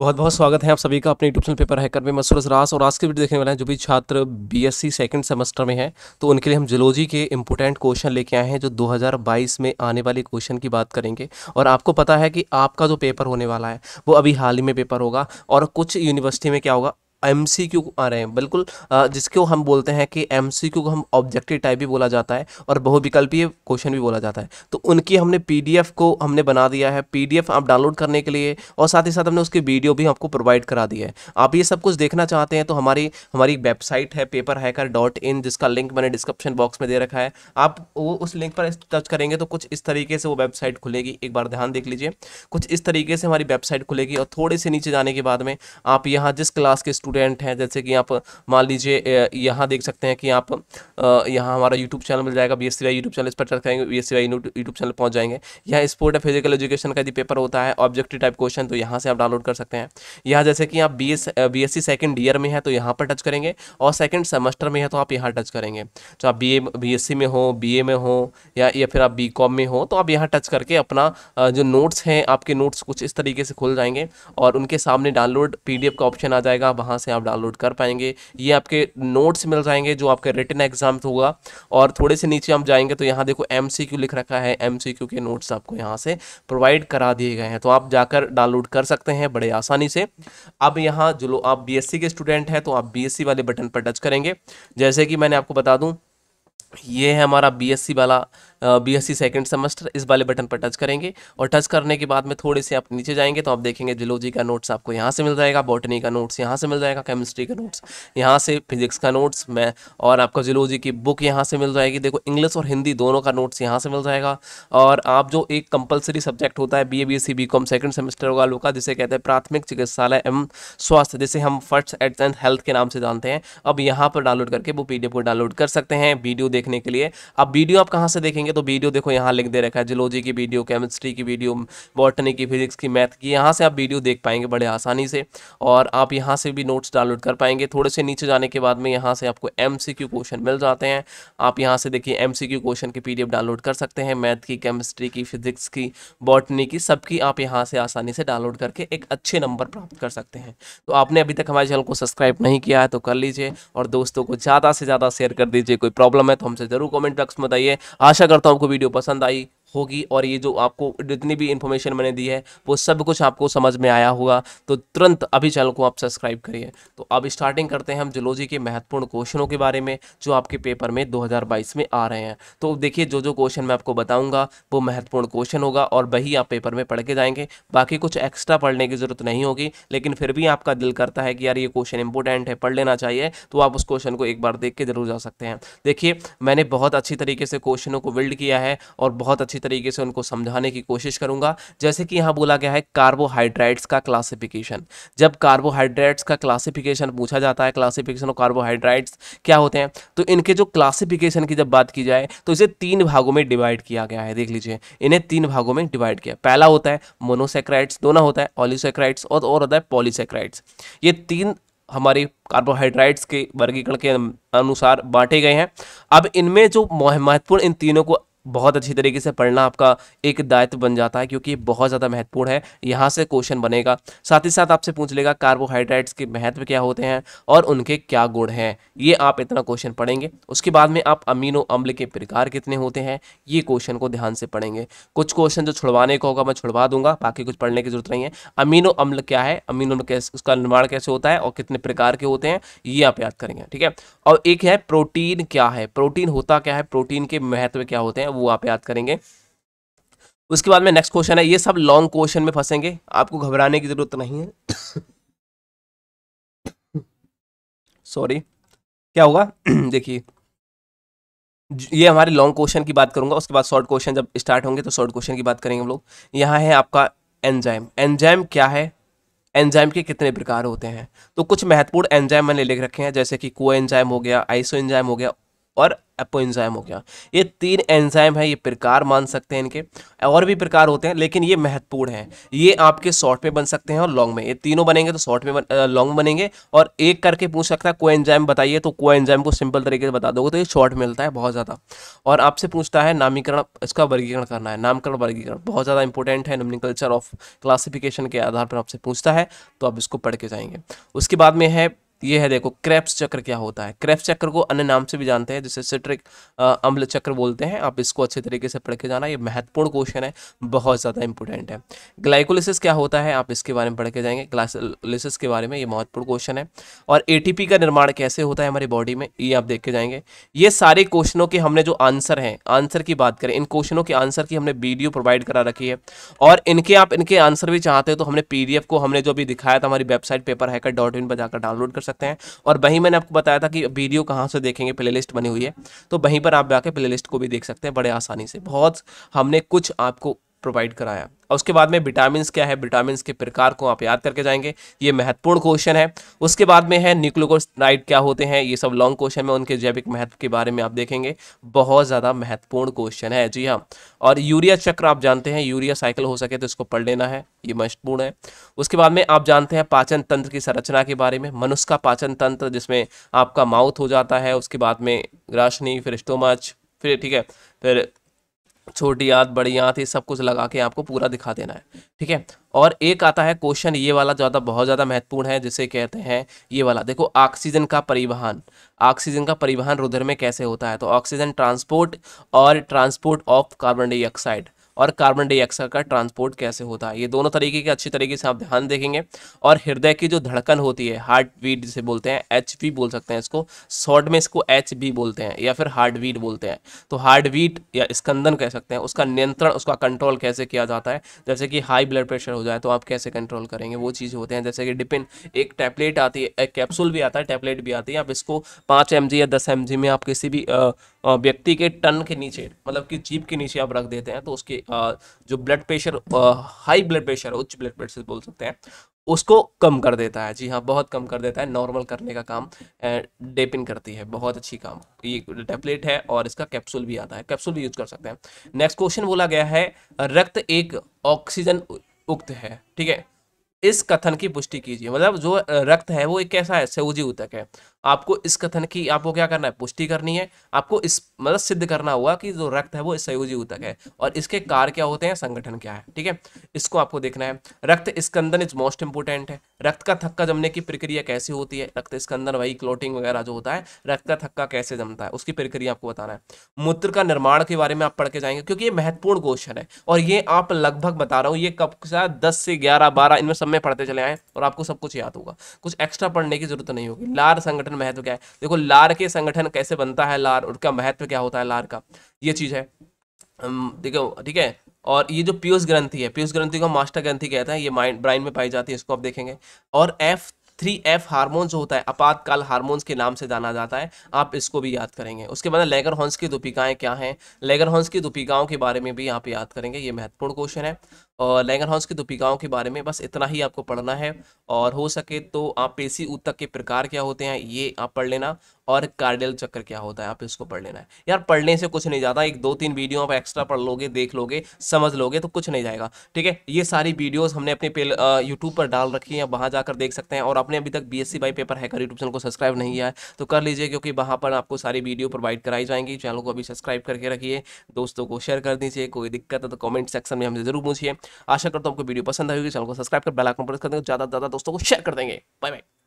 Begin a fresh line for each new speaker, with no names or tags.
बहुत बहुत स्वागत है आप सभी का अपने यूट्यूब चैनल पेपर हैकर में मसूर रास और आज के वीडियो देखने वाले हैं जो भी छात्र बीएससी सेकंड सेमेस्टर में हैं तो उनके लिए हम जियोलॉजी के इंपोर्टेंट क्वेश्चन लेके आए हैं जो 2022 में आने वाले क्वेश्चन की बात करेंगे और आपको पता है कि आपका जो पेपर होने वाला है वो अभी हाल ही में पेपर होगा और कुछ यूनिवर्सिटी में क्या होगा एम सी क्यू आ रहे हैं बिल्कुल जिसको हम बोलते हैं कि एम सी क्यू को हम ऑब्जेक्टिव टाइप भी बोला जाता है और बहुविकल्पीय क्वेश्चन भी बोला जाता है तो उनकी हमने पी डी एफ को हमने बना दिया है पी डी एफ आप डाउनलोड करने के लिए और साथ ही साथ हमने उसकी वीडियो भी आपको प्रोवाइड करा दी है आप ये सब कुछ देखना चाहते हैं तो हमारी हमारी वेबसाइट है पेपर हैकर डॉट इन जिसका लिंक मैंने डिस्क्रिप्शन बॉक्स में दे रखा है आप वो उस लिंक पर टच करेंगे तो कुछ इस तरीके से वो वेबसाइट खुलेगी एक बार ध्यान देख लीजिए कुछ इस तरीके से हमारी वेबसाइट खुलेगी और थोड़े से नीचे जाने के बाद में आप यहाँ जिस क्लास के स्टूडेंट हैं जैसे कि आप मान लीजिए यहाँ देख सकते हैं कि आप यहाँ हमारा यूट्यूब चैनल मिल जाएगा बी एस यूट्यूब चैनल इस पर टच करेंगे बी एस यूट्यूब चैनल पहुँच जाएंगे यहाँ स्पोर्ट या फिजिकल एजुकेशन का यदि पेपर होता है ऑब्जेक्टिव टाइप क्वेश्चन तो यहाँ से आप डाउनलोड कर सकते हैं यहाँ जैसे कि आप B S B S C second year में है तो यहाँ पर टच करेंगे और सेकेंड सेमेस्टर में है तो आप यहाँ टच करेंगे तो आप B A B S C में हो बी ए में हो या या फिर आप बी कॉम में हो तो आप यहाँ टच करके अपना जो नोट्स हैं आपके नोट्स कुछ इस तरीके से खुल जाएंगे और उनके सामने डाउनलोड पी डी एफ का ऑप्शन आ जाएगा वहाँ यहाँ से आप डाउनलोड कर पाएंगे ये आपके नोट्स मिल जाएंगे जो आपके रिटर्न एग्जाम होगा और थोड़े से नीचे हम जाएंगे तो यहाँ देखो एम लिख रखा है एम के नोट्स आपको यहाँ से प्रोवाइड करा दिए गए हैं तो आप जाकर डाउनलोड कर सकते हैं बड़े आसानी से अब यहाँ जो लोग आप बी के स्टूडेंट हैं तो आप बी वाले बटन पर टच करेंगे जैसे कि मैंने आपको बता दूँ ये है हमारा बी वाला B S C second semester इस वाले बटन पर टच करेंगे और टच करने के बाद में थोड़े से आप नीचे जाएंगे तो आप देखेंगे जियोलॉजी का नोट्स आपको यहाँ से मिल जाएगा बॉटनी का नोट्स यहाँ से मिल जाएगा केमिस्ट्री का नोट्स यहाँ से फिजिक्स का नोट्स मैं और आपका जियोलॉजी की बुक यहाँ से मिल जाएगी देखो इंग्लिश और हिंदी दोनों का नोट्स यहाँ से मिल जाएगा और आप जो एक कंपलसरी सब्जेक्ट होता है B A B S C B com second semester वालों का जिसे कहते हैं प्राथमिक चिकित्सालय एवं स्वास्थ्य जिसे हम फर्स्ट एड एंड हेल्थ के नाम से जानते हैं अब यहाँ पर डाउनलोड करके वो पी को डाउनलोड कर सकते हैं वीडियो देखने के लिए अब वीडियो आप कहाँ से देखेंगे करेंगे तो वीडियो देखो यहाँ लिंक दे रखा है जियोलॉजी की वीडियो केमिस्ट्री की वीडियो बॉटनी की फिजिक्स की मैथ की यहाँ से आप वीडियो देख पाएंगे बड़े आसानी से और आप यहाँ से भी नोट्स डाउनलोड कर पाएंगे थोड़े से नीचे जाने के बाद में यहाँ से आपको एम क्वेश्चन मिल जाते हैं आप यहाँ से देखिए एम क्वेश्चन की पी डाउनलोड कर सकते हैं मैथ की केमिस्ट्री की फिजिक्स की बॉटनी की सबकी आप यहाँ से आसानी से डाउनलोड करके एक अच्छे नंबर प्राप्त कर सकते हैं तो आपने अभी तक हमारे चैनल को सब्सक्राइब नहीं किया है तो कर लीजिए और दोस्तों को ज़्यादा से ज़्यादा शेयर कर दीजिए कोई प्रॉब्लम है तो हमसे ज़रूर कॉमेंट बॉक्स में बताइए आशा कर करता हूँ आपको वीडियो पसंद आई होगी और ये जो आपको जितनी भी इन्फॉर्मेशन मैंने दी है वो सब कुछ आपको समझ में आया होगा तो तुरंत अभी चैनल को आप सब्सक्राइब करिए तो अब स्टार्टिंग करते हैं हम जोलॉजी के महत्वपूर्ण क्वेश्चनों के बारे में जो आपके पेपर में 2022 में आ रहे हैं तो देखिए जो जो क्वेश्चन मैं आपको बताऊँगा वो महत्वपूर्ण क्वेश्चन होगा और वही आप पेपर में पढ़ के जाएंगे बाकी कुछ एक्स्ट्रा पढ़ने की ज़रूरत नहीं होगी लेकिन फिर भी आपका दिल करता है कि यार ये क्वेश्चन इंपॉर्टेंट है पढ़ लेना चाहिए तो आप उस क्वेश्चन को एक बार देख के जरूर जा सकते हैं देखिए मैंने बहुत अच्छी तरीके से क्वेश्चनों को बिल्ड किया है और बहुत अच्छी अच्छी तरीके से उनको समझाने की कोशिश करूंगा जैसे कि यहाँ बोला गया है कार्बोहाइड्रेट्स का क्लासिफिकेशन जब कार्बोहाइड्रेट्स का क्लासिफिकेशन पूछा जाता है क्लासिफिकेशन ऑफ कार्बोहाइड्रेट्स क्या होते हैं तो इनके जो क्लासिफिकेशन की जब बात की जाए तो इसे तीन भागों में डिवाइड किया गया है देख लीजिए इन्हें तीन भागों में डिवाइड किया पहला होता है मोनोसेक्राइट्स दोनों होता है ऑलिसेक्राइड्स और और होता है पॉलीसेक्राइट्स ये तीन हमारे कार्बोहाइड्रेट्स के वर्गीकरण के अनुसार बांटे गए हैं अब इनमें जो महत्वपूर्ण इन तीनों को बहुत अच्छी तरीके से पढ़ना आपका एक दायित्व बन जाता है क्योंकि बहुत ज़्यादा महत्वपूर्ण है यहाँ से क्वेश्चन बनेगा साथ ही साथ आपसे पूछ लेगा कार्बोहाइड्रेट्स के महत्व क्या होते हैं और उनके क्या गुण हैं ये आप इतना क्वेश्चन पढ़ेंगे उसके बाद में आप अमीनो अम्ल के प्रकार कितने होते हैं ये क्वेश्चन को ध्यान से पढ़ेंगे कुछ क्वेश्चन जो छुड़वाने का होगा मैं छुड़वा दूंगा बाकी कुछ पढ़ने की जरूरत नहीं है अमीनो अम्ल क्या है अमीनो कैसे उसका निर्माण कैसे होता है और कितने प्रकार के होते हैं ये आप याद करेंगे ठीक है और एक है प्रोटीन क्या है प्रोटीन होता क्या है प्रोटीन के महत्व क्या होते हैं वो आप याद करेंगे उसके बाद में नेक्स्ट क्वेश्चन है ये सब लॉन्ग क्वेश्चन में फंसेंगे आपको घबराने की ज़रूरत नहीं है सॉरी क्या होगा देखिए ये हमारे लॉन्ग क्वेश्चन की बात करूंगा उसके बाद शॉर्ट क्वेश्चन जब स्टार्ट होंगे तो शॉर्ट क्वेश्चन की बात करेंगे हम लोग यहाँ है आपका एंजाइम एंजाइम क्या है एंजाइम के कितने प्रकार होते हैं तो कुछ महत्वपूर्ण एंजाइम मैंने लिख रखे हैं जैसे कि को एंजाइम हो गया आइसो एंजाइम हो गया और एपोइंजाइम हो गया ये तीन एंजाइम है ये प्रकार मान सकते हैं इनके और भी प्रकार होते हैं लेकिन ये महत्वपूर्ण हैं ये आपके शॉर्ट में बन सकते हैं और लॉन्ग में ये तीनों बनेंगे तो शॉर्ट में बन, लॉन्ग बनेंगे और एक करके पूछ सकता है को एंजाइम बताइए तो को एंजाइम को सिंपल तरीके से बता दोगे तो ये शॉर्ट मिलता है बहुत ज़्यादा और आपसे पूछता है नामीकरण इसका वर्गीकरण करना है नामकरण वर्गीकरण बहुत ज़्यादा इंपॉर्टेंट है नमनिकल्चर ऑफ क्लासिफिकेशन के आधार पर आपसे पूछता है तो आप इसको पढ़ के जाएंगे उसके बाद में है ये है देखो क्रेप्स चक्र क्या होता है क्रेप्स चक्र को अन्य नाम से भी जानते हैं जिसे सिट्रिक अम्ल चक्र बोलते हैं आप इसको अच्छे तरीके से पढ़ के जाना ये महत्वपूर्ण क्वेश्चन है बहुत ज़्यादा इंपॉर्टेंट है ग्लाइकोलिसिस क्या होता है आप इसके बारे में पढ़ के जाएंगे ग्लाइकोलिसिस के बारे में ये महत्वपूर्ण क्वेश्चन है और ए का निर्माण कैसे होता है हमारी बॉडी में ये आप देख के जाएंगे ये सारे क्वेश्चनों के हमने जो आंसर हैं आंसर की बात करें इन क्वेश्चनों के आंसर की हमने वीडियो प्रोवाइड करा रखी है और इनके आप इनके आंसर भी चाहते हो तो हमने एफ को हमने जो भी दिखाया था हमारी website paper hacker dot in पर जाकर डाउनलोड कर सकते हैं और वहीं मैंने आपको बताया था कि वीडियो कहाँ से देखेंगे प्ले बनी हुई है तो वहीं पर आप जाके प्ले को भी देख सकते हैं बड़े आसानी से बहुत हमने कुछ आपको प्रोवाइड कराया और उसके बाद में विटामिन क्या है विटामिन के प्रकार को आप याद करके जाएंगे ये महत्वपूर्ण क्वेश्चन है उसके बाद में है न्यूक्लियोकोस्टाइड क्या होते हैं ये सब लॉन्ग क्वेश्चन में उनके जैविक महत्व के बारे में आप देखेंगे बहुत ज़्यादा महत्वपूर्ण क्वेश्चन है जी हाँ और यूरिया चक्र आप जानते हैं यूरिया साइकिल हो सके तो इसको पढ़ लेना है ये महत्वपूर्ण है उसके बाद में आप जानते हैं पाचन तंत्र की संरचना के बारे में मनुष्य का पाचन तंत्र जिसमें आपका माउथ हो जाता है उसके बाद में ग्राशनी फिर स्टोमच फिर ठीक है फिर छोटी आँत बड़ी आँत ये सब कुछ लगा के आपको पूरा दिखा देना है ठीक है और एक आता है क्वेश्चन ये वाला ज़्यादा बहुत ज़्यादा महत्वपूर्ण है जिसे कहते हैं ये वाला देखो ऑक्सीजन का परिवहन ऑक्सीजन का परिवहन रुधिर में कैसे होता है तो ऑक्सीजन ट्रांसपोर्ट और ट्रांसपोर्ट ऑफ कार्बन डाइऑक्साइड और कार्बन डाइऑक्साइड का ट्रांसपोर्ट कैसे होता है ये दोनों तरीके के अच्छी तरीके से आप ध्यान देखेंगे और हृदय की जो धड़कन होती है हार्ट बीट जिसे बोलते हैं एच बोल सकते हैं इसको शॉर्ट में इसको एच बोलते हैं या फिर हार्ट बीट बोलते हैं तो हार्ट बीट या स्कंदन कह सकते हैं उसका नियंत्रण उसका कंट्रोल कैसे किया जाता है जैसे कि हाई ब्लड प्रेशर हो जाए तो आप कैसे कंट्रोल करेंगे वो चीज़ होते हैं जैसे कि डिपिन एक टैबलेट आती है एक कैप्सूल भी आता है टैबलेट भी आती है आप इसको पाँच एम या दस एम में आप किसी भी आ, व्यक्ति के टन के नीचे मतलब कि जीप के नीचे आप रख देते हैं तो उसके जो blood pressure high blood pressure उच्च ब्लड प्रेशर बोल सकते हैं उसको कम कर देता है जी हाँ बहुत कम कर देता है नॉर्मल करने का काम डेपिन करती है बहुत अच्छी काम ये टेबलेट है और इसका कैप्सूल भी आता है कैप्सूल भी यूज कर सकते हैं नेक्स्ट क्वेश्चन बोला गया है रक्त एक ऑक्सीजन उक्त है ठीक है इस कथन की पुष्टि कीजिए मतलब जो रक्त है वो एक कैसा है सऊजी उतक है आपको इस कथन की आपको क्या करना है पुष्टि करनी है आपको इस मतलब सिद्ध करना होगा कि जो रक्त है वो सयोजी ऊतक है और इसके कार क्या होते हैं संगठन क्या है ठीक है इसको आपको देखना है रक्त स्कंदन इज मोस्ट इंपोर्टेंट है रक्त का थक्का जमने की प्रक्रिया कैसी होती है रक्त स्कंदन वही क्लोटिंग वगैरह जो होता है रक्त का थक्का कैसे जमता है उसकी प्रक्रिया आपको बताना है मूत्र का निर्माण के बारे में आप पढ़ के जाएंगे क्योंकि ये महत्वपूर्ण क्वेश्चन है और ये आप लगभग बता रहा हूँ ये कब दस से ग्यारह बारह इनमें सब में पढ़ते चले आए और आपको सब कुछ याद होगा कुछ एक्स्ट्रा पढ़ने की जरूरत नहीं होगी लार संगठन संगठन महत्व क्या है देखो लार के संगठन कैसे बनता है लार उसका महत्व क्या होता है लार का ये चीज़ है देखो ठीक है और ये जो पीयूष ग्रंथि है पीयूष ग्रंथि को मास्टर ग्रंथि कहते हैं ये माइंड ब्राइन में पाई जाती है इसको आप देखेंगे और एफ थ्री एफ हारमोन जो होता है आपातकाल हारमोन्स के नाम से जाना जाता है आप इसको भी याद करेंगे उसके बाद लेगर हॉन्स की दुपिकाएं क्या हैं लेगर हॉन्स की दुपिकाओं के बारे में भी आप याद करेंगे ये महत्वपूर्ण क्वेश्चन है और लैंगन हाउस की दुपिकाओं के बारे में बस इतना ही आपको पढ़ना है और हो सके तो आप पेशी ऊतक के प्रकार क्या होते हैं ये आप पढ़ लेना और कार्डियल चक्कर क्या होता है आप इसको पढ़ लेना है यार पढ़ने से कुछ नहीं जाता एक दो तीन वीडियो आप एक्स्ट्रा पढ़ लोगे देख लोगे समझ लोगे तो कुछ नहीं जाएगा ठीक है ये सारी वीडियोज़ हमने अपने यूट्यूब पर डाल रखी है वहाँ जाकर देख सकते हैं और आपने अभी तक B S by paper hacker YouTube channel को सब्सक्राइब नहीं किया है तो कर लीजिए क्योंकि वहाँ पर आपको सारी वीडियो प्रोवाइड कराई जाएंगी चैनल को अभी सब्सक्राइब करके रखिए दोस्तों को शेयर कर दीजिए कोई दिक्कत है तो कॉमेंट सेक्शन में हमसे ज़रूर पूछिए आशा करता हूँ आपको वीडियो पसंद आएगी चैनल को सब्सक्राइब कर बेल आइकन प्रेस कर देंगे ज़्यादा ज़्यादा दोस्तों को शेयर कर देंगे बाय बाय